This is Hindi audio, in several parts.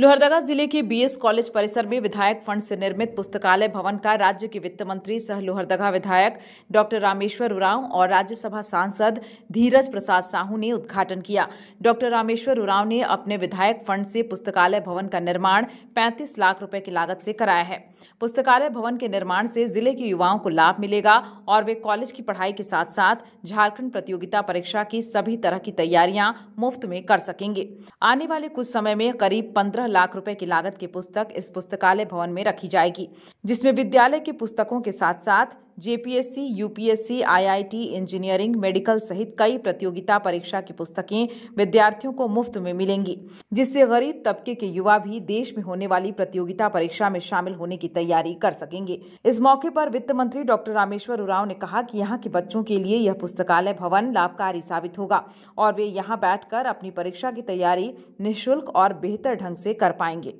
लोहरदगा जिले के बीएस कॉलेज परिसर में विधायक फंड से निर्मित पुस्तकालय भवन का राज्य के वित्त मंत्री सह लोहरदगा विधायक डॉक्टर रामेश्वर उरांव और राज्यसभा सांसद धीरज प्रसाद साहू ने उद्घाटन किया डॉक्टर रामेश्वर उरांव ने अपने विधायक फंड से पुस्तकालय भवन का निर्माण 35 लाख रुपए की लागत से कराया है पुस्तकालय भवन के निर्माण से जिले के युवाओं को लाभ मिलेगा और वे कॉलेज की पढ़ाई के साथ साथ झारखंड प्रतियोगिता परीक्षा की सभी तरह की तैयारियां मुफ्त में कर सकेंगे आने वाले कुछ समय में करीब पंद्रह पंद्रह लाख रुपए की लागत की पुस्तक इस पुस्तकालय भवन में रखी जाएगी जिसमें विद्यालय की पुस्तकों के साथ साथ JPSC UPSC IIT engineering medical सहित कई प्रतियोगिता परीक्षा की पुस्तकें विद्यार्थियों को मुफ्त में मिलेंगी जिससे गरीब तबके के युवा भी देश में होने वाली प्रतियोगिता परीक्षा में शामिल होने की तैयारी कर सकेंगे इस मौके पर वित्त मंत्री डॉक्टर रामेश्वर उराव ने कहा कि यहाँ के बच्चों के लिए यह पुस्तकालय भवन लाभकारी साबित होगा और वे यहाँ बैठ अपनी परीक्षा की तैयारी निःशुल्क और बेहतर ढंग से कर पाएंगे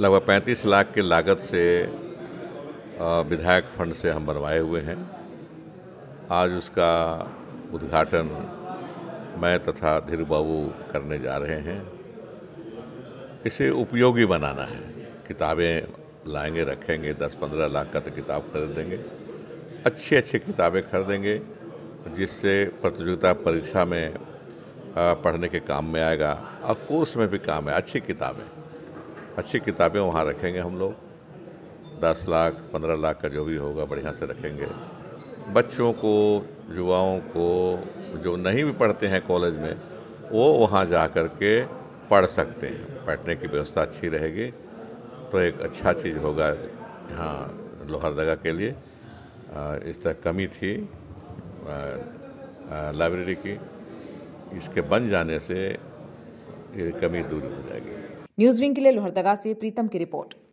लगभग पैंतीस लाख के लागत से विधायक फंड से हम बनवाए हुए हैं आज उसका उद्घाटन मैं तथा धीरू बाबू करने जा रहे हैं इसे उपयोगी बनाना है किताबें लाएंगे रखेंगे दस पंद्रह लाख का तो किताब खरीदेंगे अच्छी अच्छी किताबें खरीदेंगे जिससे प्रतियोगिता परीक्षा में पढ़ने के काम में आएगा और कोर्स में भी काम है अच्छी किताबें अच्छी किताबें वहाँ रखेंगे हम लोग दस लाख पंद्रह लाख का जो भी होगा बढ़िया से रखेंगे बच्चों को युवाओं को जो नहीं भी पढ़ते हैं कॉलेज में वो वहाँ जा कर के पढ़ सकते हैं बैठने की व्यवस्था अच्छी रहेगी तो एक अच्छा चीज़ होगा यहाँ लोहरदगा के लिए इस तरह कमी थी लाइब्रेरी की इसके बन जाने से ये कमी दूर हो जाएगी न्यूज़ विंग के लिए लोहरदगा से प्रीतम की रिपोर्ट